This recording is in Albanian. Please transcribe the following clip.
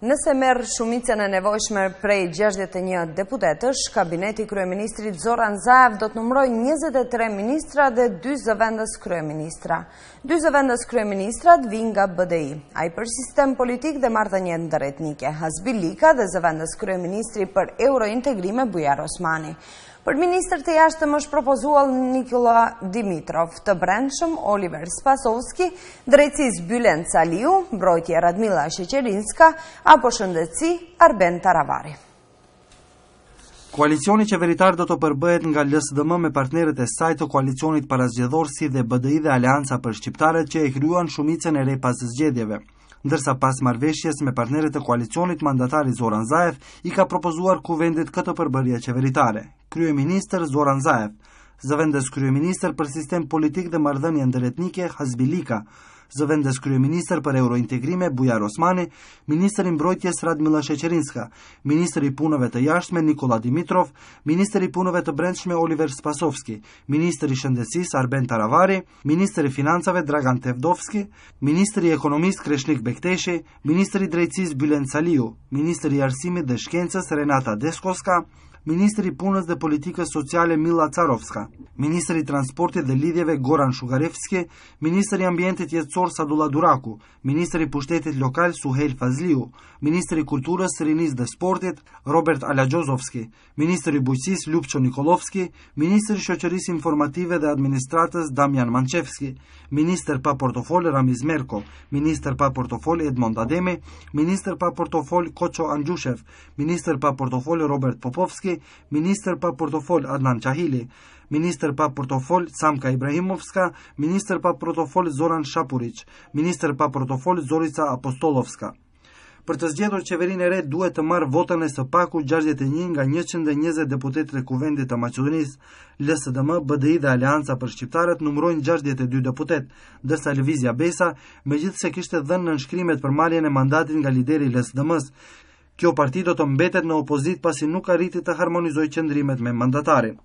Nëse merë shumicën e nevojshme prej 61 deputetësh, kabineti Kryeministrit Zoran Zaev do të numroj 23 ministra dhe 2 zëvendës Kryeministra. 2 zëvendës Kryeministrat vinë nga BDI, a i për sistem politik dhe martë një ndërretnike, Hasbilika dhe zëvendës Kryeministri për Eurointegrime Bujar Osmani. Për minister të jashtëm është propozual Nikola Dimitrov, të brendshëm Oliver Spasovski, drejcis Bülent Saliu, brojtje Radmila Shqeqerinska, apo shëndëci Arben Taravari. Koalicioni qeveritar do të përbëhet nga LSDM me partnerët e saj të koalicionit parazgjedhor si dhe BDI dhe Alianca për Shqiptarët që e hryuan shumicën e re pas zgjedhjeve. Ndërsa pas marveshjes me partnerët e koalicionit, mandatari Zoran Zaev i ka propozuar kuvendit këtë përbërja qeveritare kryeministër Zoran Zaev, zëvendës kryeministër për sistem politik dhe mardhënje ndëretnike Hazbilika, zëvendës kryeministër për eurointegrime Bujar Osmani, ministër i mbrojtjes Radmila Sheqerinska, ministër i punëve të jashtme Nikola Dimitrov, ministër i punëve të brendshme Oliver Spasovski, ministër i shëndetësisë Arben Taravari, ministër i financave Dragan Tevdovski, ministër i ekonomisë Kreshnik Bekteshi, ministër i drejtësisë Bülent Saliu, ministër i arsimit dhe shkencës Renata Deskoska, ministrii bunăți de politică sociale Mila Țarovska. Ministri i Transportit dhe Lidhjeve Goran Shugarevski, Ministri i Ambientit Jetësor Sadulla Duraku, Ministri i Pushtetit Lokal Suhel Fazliu, Ministri i Kulturës, Rinis dhe Sportit Robert Alajozovski, Ministri i Bujqësis Lupqo Nikolovski, Ministri i Shoqërisë Informative dhe Administratës Damjan Manchevski, Minister pa portofol Ramiz Merko, Minister pa portofol Edmond Ademi, Minister pa portofol Koço Andjushev, Minister pa portofol Robert Popovski, Minister pa portofol Adnan Çahili, ministër pa portofol Samka Ibrahimovska, ministër pa portofol Zoran Shapuric, ministër pa portofol Zorica Apostolovska. Për të zgjedhur qeverinë e re duhet të marr votën e së paku 61 nga 120 deputetët të Kuvendit të Maqedonisë, LSDM, BDI dhe Alianca për Shqiptarët numërojnë 62 deputet, ndërsa Lvizja Besa, megjithëse kishte dhënë në nënshkrimet për marrjen e mandatit nga lideri i LSDM-s, kjo parti do të mbetet në opozit pasi nuk arriti të harmonizojë qëndrimet me mandatarin.